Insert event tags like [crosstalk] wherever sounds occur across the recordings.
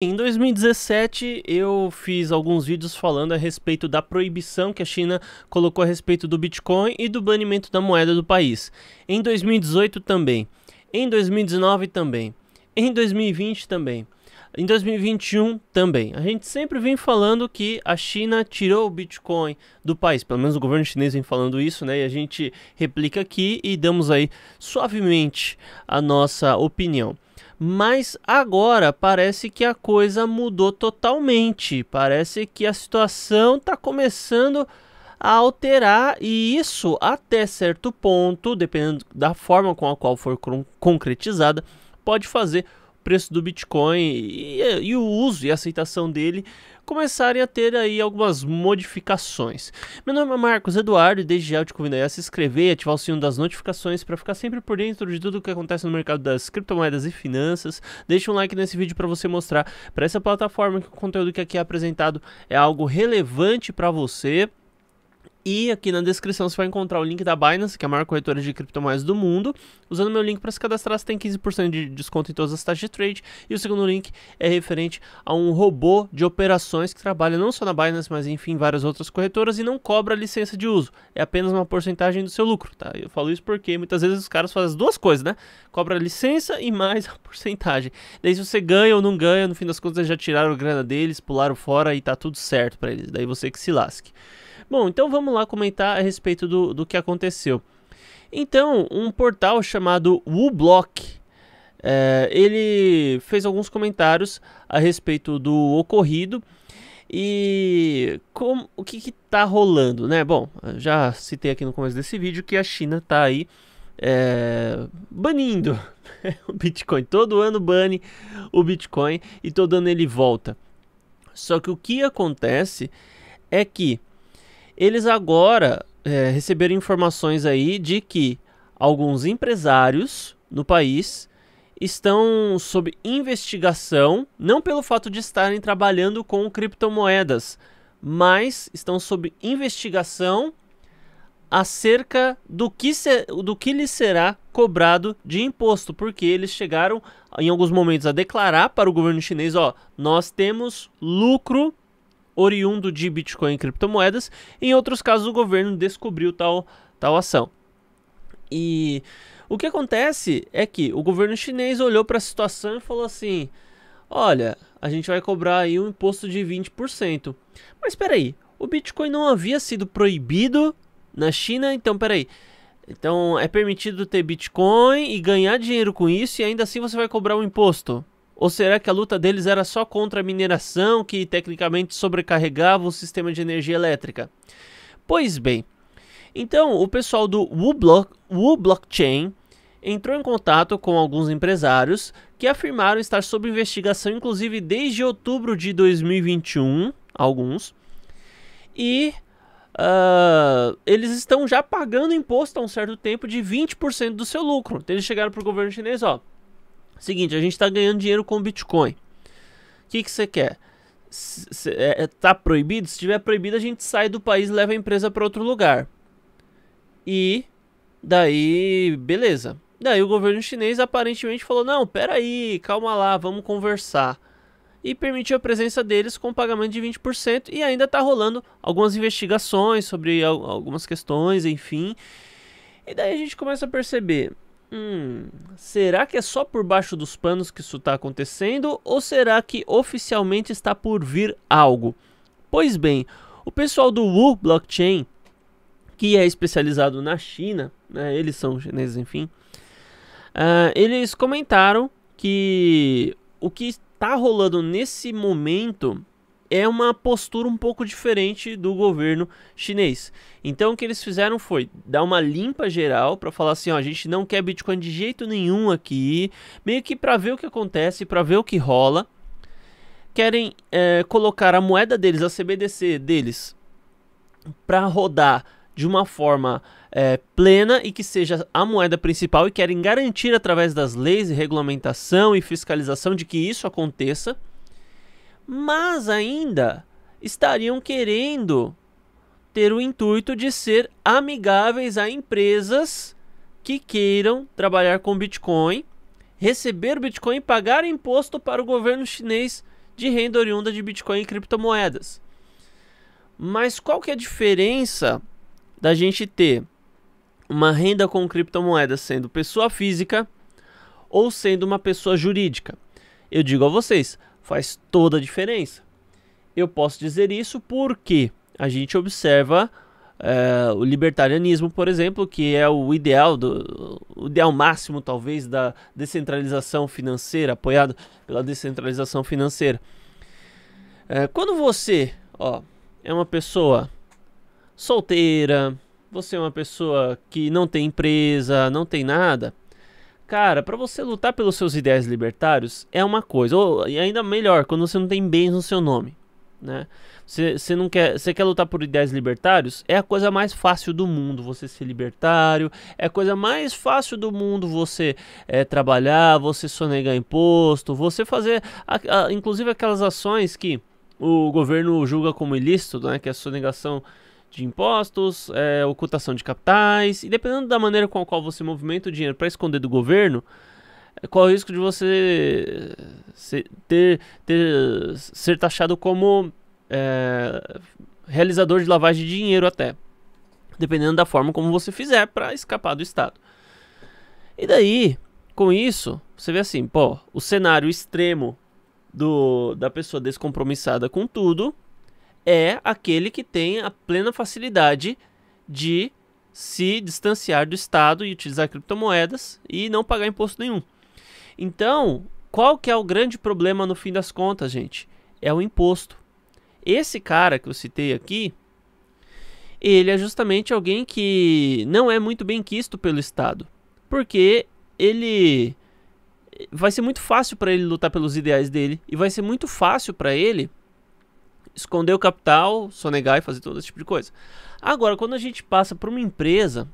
Em 2017, eu fiz alguns vídeos falando a respeito da proibição que a China colocou a respeito do Bitcoin e do banimento da moeda do país. Em 2018 também. Em 2019 também. Em 2020 também. Em 2021 também. A gente sempre vem falando que a China tirou o Bitcoin do país, pelo menos o governo chinês vem falando isso, né? E a gente replica aqui e damos aí suavemente a nossa opinião. Mas agora parece que a coisa mudou totalmente. Parece que a situação está começando a alterar e isso até certo ponto, dependendo da forma com a qual for concretizada, pode fazer preço do Bitcoin e, e o uso e aceitação dele começarem a ter aí algumas modificações. Meu nome é Marcos Eduardo e desde já eu te convido a se inscrever e ativar o sininho das notificações para ficar sempre por dentro de tudo o que acontece no mercado das criptomoedas e finanças. Deixa um like nesse vídeo para você mostrar para essa plataforma que o conteúdo que aqui é apresentado é algo relevante para você e aqui na descrição você vai encontrar o link da Binance, que é a maior corretora de criptomoedas do mundo. Usando meu link para se cadastrar, você tem 15% de desconto em todas as taxas de trade. E o segundo link é referente a um robô de operações que trabalha não só na Binance, mas enfim, várias outras corretoras e não cobra licença de uso. É apenas uma porcentagem do seu lucro, tá? Eu falo isso porque muitas vezes os caras fazem as duas coisas, né? Cobra licença e mais a porcentagem. Daí se você ganha ou não ganha, no fim das contas já tiraram a grana deles, pularam fora e tá tudo certo para eles. Daí você que se lasque. Bom, então vamos lá comentar a respeito do, do que aconteceu. Então, um portal chamado WooBlock, é, ele fez alguns comentários a respeito do ocorrido e como, o que está rolando, né? Bom, já citei aqui no começo desse vídeo que a China está aí é, banindo [laughs] o Bitcoin. Todo ano bane o Bitcoin e todo ano ele volta. Só que o que acontece é que eles agora é, receberam informações aí de que alguns empresários no país estão sob investigação, não pelo fato de estarem trabalhando com criptomoedas, mas estão sob investigação acerca do que, se, do que lhes será cobrado de imposto, porque eles chegaram em alguns momentos a declarar para o governo chinês: ó, nós temos lucro oriundo de Bitcoin e criptomoedas. Em outros casos, o governo descobriu tal, tal ação. E o que acontece é que o governo chinês olhou para a situação e falou assim: olha, a gente vai cobrar aí um imposto de 20%. Mas espera aí, o Bitcoin não havia sido proibido na China, então espera aí. Então é permitido ter Bitcoin e ganhar dinheiro com isso e ainda assim você vai cobrar um imposto. Ou será que a luta deles era só contra a mineração, que tecnicamente sobrecarregava o sistema de energia elétrica? Pois bem, então o pessoal do Wu, Blockchain entrou em contato com alguns empresários que afirmaram estar sob investigação, inclusive desde outubro de 2021, alguns, e Uh, eles estão já pagando imposto há um certo tempo de 20% do seu lucro. Então eles chegaram para o governo chinês, ó, Seguinte, a gente está ganhando dinheiro com Bitcoin. O que, que você quer? está é, é tá proibido? Se tiver proibido, a gente sai do país e leva a empresa para outro lugar. E daí, beleza. Daí o governo chinês aparentemente falou: não, peraí, calma lá, vamos conversar. E permitiu a presença deles com pagamento de 20%. E ainda está rolando algumas investigações sobre algumas questões, enfim. E daí a gente começa a perceber Hum, será que é só por baixo dos panos que isso está acontecendo ou será que oficialmente está por vir algo? Pois bem, o pessoal do Wu Blockchain, que é especializado na China, né, eles são chineses, enfim, uh, eles comentaram que o que está rolando nesse momento é uma postura um pouco diferente do governo chinês. Então o que eles fizeram foi dar uma limpa geral para falar assim, ó, a gente não quer Bitcoin de jeito nenhum aqui, meio que para ver o que acontece, para ver o que rola. Querem é, colocar a moeda deles, a CBDC deles, para rodar de uma forma é, plena e que seja a moeda principal e querem garantir através das leis e regulamentação e fiscalização de que isso aconteça mas ainda estariam querendo ter o intuito de ser amigáveis a empresas que queiram trabalhar com Bitcoin, receber Bitcoin e pagar imposto para o governo chinês de renda oriunda de Bitcoin e criptomoedas. Mas qual que é a diferença da gente ter uma renda com criptomoedas sendo pessoa física ou sendo uma pessoa jurídica? Eu digo a vocês, Faz toda a diferença. Eu posso dizer isso porque a gente observa é, o libertarianismo, por exemplo, que é o ideal, do, o ideal máximo talvez da descentralização financeira, apoiado pela descentralização financeira. É, quando você ó, é uma pessoa solteira, você é uma pessoa que não tem empresa, não tem nada, Cara, para você lutar pelos seus ideais libertários é uma coisa, ou e ainda melhor, quando você não tem bens no seu nome, né? Você, você não quer, você quer lutar por ideais libertários? É a coisa mais fácil do mundo você ser libertário, é a coisa mais fácil do mundo você é, trabalhar, você sonegar imposto, você fazer, a, a, inclusive aquelas ações que o governo julga como ilícito, né? Que é a sonegação de impostos, é, ocultação de capitais, e dependendo da maneira com a qual você movimenta o dinheiro para esconder do governo, é, corre o risco de você eh, ser, ter, ter, ser taxado como é, realizador de lavagem de dinheiro até, dependendo da forma como você fizer para escapar do Estado. E daí, com isso, você vê assim, pô, o cenário extremo do, da pessoa descompromissada com tudo é aquele que tem a plena facilidade de se distanciar do Estado e utilizar criptomoedas e não pagar imposto nenhum. Então, qual que é o grande problema no fim das contas, gente? É o imposto. Esse cara que eu citei aqui, ele é justamente alguém que não é muito bem quisto pelo Estado, porque ele vai ser muito fácil para ele lutar pelos ideais dele e vai ser muito fácil para ele esconder o capital, sonegar e fazer todo esse tipo de coisa. Agora, quando a gente passa para uma empresa,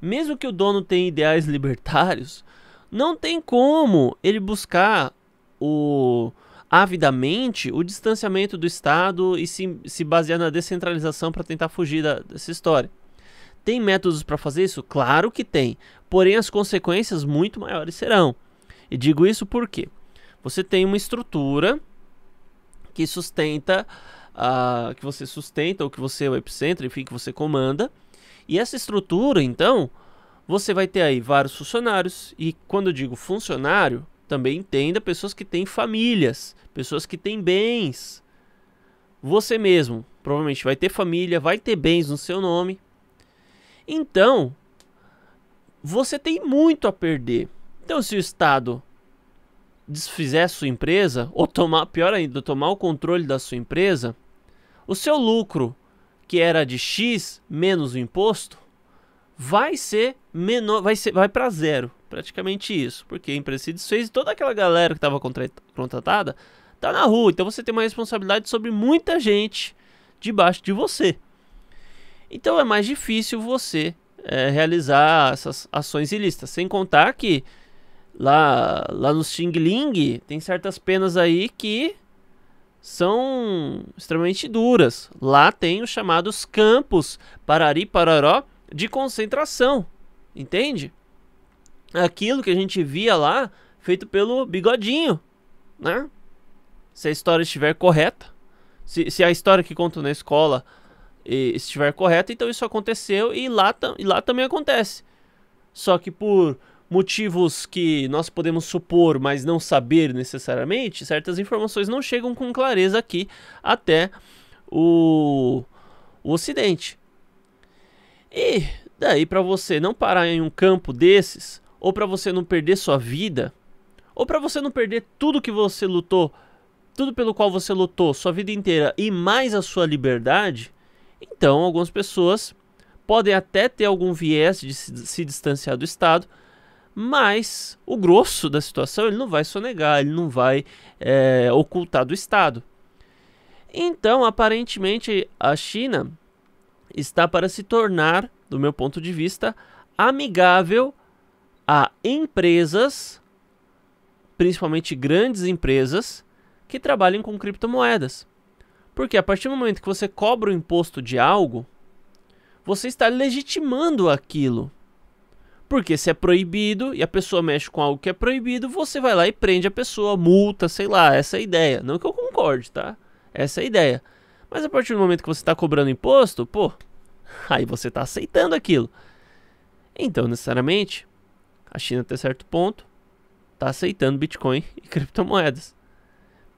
mesmo que o dono tenha ideais [laughs] libertários, não tem como ele buscar o avidamente o distanciamento do Estado e se, se basear na descentralização para tentar fugir da, dessa história. Tem métodos para fazer isso? Claro que tem, porém as consequências muito maiores serão. E digo isso porque você tem uma estrutura que sustenta uh, que você sustenta, ou que você é o epicentro, enfim, que você comanda. E essa estrutura, então, você vai ter aí vários funcionários, e quando eu digo funcionário, também entenda pessoas que têm famílias, pessoas que têm bens. Você mesmo provavelmente vai ter família, vai ter bens no seu nome. Então, você tem muito a perder. Então, se o Estado desfizer sua empresa, ou tomar, pior ainda, tomar o controle da sua empresa, o seu lucro, que era de X menos o imposto, vai ser menor, vai, ser, vai para zero. Praticamente isso, porque a empresa se desfez e toda aquela galera que estava contratada tá na rua, então você tem uma responsabilidade sobre muita gente debaixo de você. Então é mais difícil você é, realizar essas ações ilícitas, sem contar que lá, lá no Xing Ling, tem certas penas aí que são extremamente duras. Lá tem os chamados campos Parari Pararó de concentração, entende? Aquilo que a gente via lá, feito pelo Bigodinho, né? Se a história estiver correta, se, se a história que conto na escola estiver correta, então isso aconteceu e lá, e lá também acontece. Só que por motivos que nós podemos supor, mas não saber necessariamente, certas informações não chegam com clareza aqui até o, o Ocidente. E daí para você não parar em um campo desses, ou para você não perder sua vida, ou para você não perder tudo que você lutou, tudo pelo qual você lutou sua vida inteira e mais a sua liberdade, então algumas pessoas podem até ter algum viés de se, se distanciar do Estado, mas o grosso da situação ele não vai sonegar, ele não vai é, ocultar do Estado. Então, aparentemente, a China está para se tornar, do meu ponto de vista, amigável a empresas, principalmente grandes empresas, que trabalhem com criptomoedas. Porque a partir do momento que você cobra o imposto de algo, você está legitimando aquilo. Porque se é proibido e a pessoa mexe com algo que é proibido, você vai lá e prende a pessoa, multa, sei lá, essa é a ideia. Não que eu concorde, tá? Essa é a ideia. Mas a partir do momento que você está cobrando imposto, pô, aí você está aceitando aquilo. Então, necessariamente, a China até certo ponto está aceitando Bitcoin [laughs] e criptomoedas.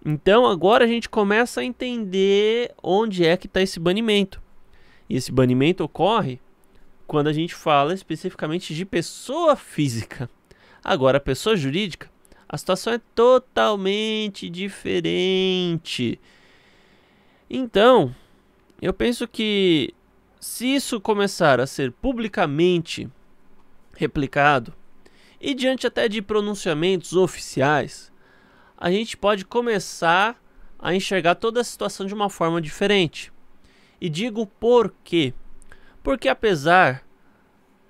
Então agora a gente começa a entender onde é que está esse banimento. E esse banimento ocorre quando a gente fala especificamente de pessoa física. Agora, pessoa jurídica, a situação é totalmente diferente. Então, eu penso que se isso começar a ser publicamente replicado e diante até de pronunciamentos oficiais, a gente pode começar a enxergar toda a situação de uma forma diferente. E digo por quê? Porque apesar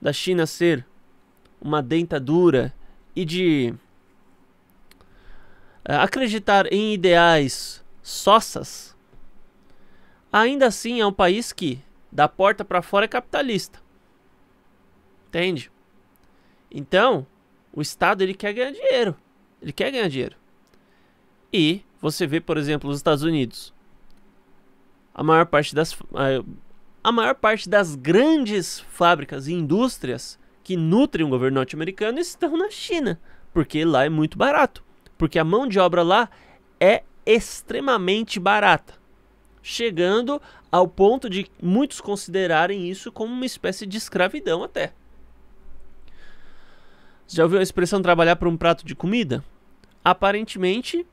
da China ser uma dentadura e de eh, acreditar em ideais sossas, ainda assim é um país que da porta para fora é capitalista. Entende? Então, o Estado ele quer ganhar dinheiro. Ele quer ganhar dinheiro. E você vê, por exemplo, os Estados Unidos. A maior parte das eh, a maior parte das grandes fábricas e indústrias que nutrem o governo norte-americano estão na China, porque lá é muito barato, porque a mão de obra lá é extremamente barata, chegando ao ponto de muitos considerarem isso como uma espécie de escravidão até. Já ouviu a expressão trabalhar por um prato de comida? Aparentemente,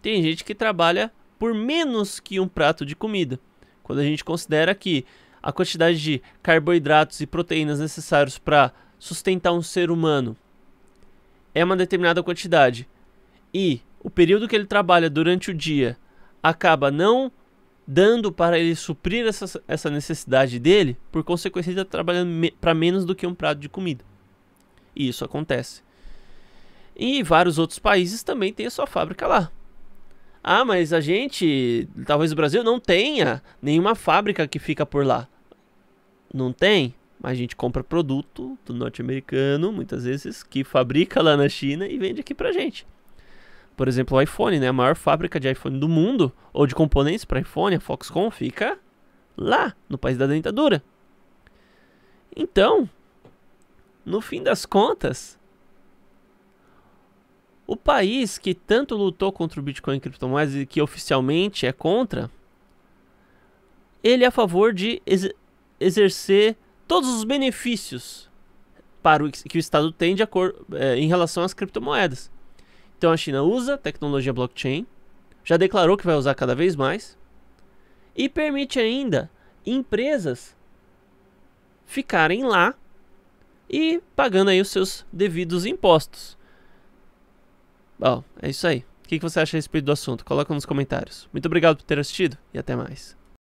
tem gente que trabalha por menos que um prato de comida. Quando a gente considera que a quantidade de carboidratos e proteínas necessários para sustentar um ser humano é uma determinada quantidade e o período que ele trabalha durante o dia acaba não dando para ele suprir essa, essa necessidade dele, por consequência, ele está trabalhando me, para menos do que um prato de comida. E isso acontece. E vários outros países também têm a sua fábrica lá. Ah, mas a gente, talvez o Brasil não tenha nenhuma fábrica que fica por lá. Não tem? Mas a gente compra produto do norte-americano, muitas vezes, que fabrica lá na China e vende aqui pra gente. Por exemplo, o iPhone, né? A maior fábrica de iPhone do mundo, ou de componentes para iPhone, a Foxconn, fica lá, no país da dentadura. Então, no fim das contas, o país que tanto lutou contra o Bitcoin e criptomoedas e que oficialmente é contra, ele é a favor de ex exercer todos os benefícios para o que o Estado tem de acordo, é, em relação às criptomoedas. Então a China usa tecnologia blockchain, já declarou que vai usar cada vez mais e permite ainda empresas ficarem lá e pagando aí os seus devidos impostos. Bom, é isso aí. O que você acha a respeito do assunto? Coloca nos comentários. Muito obrigado por ter assistido e até mais.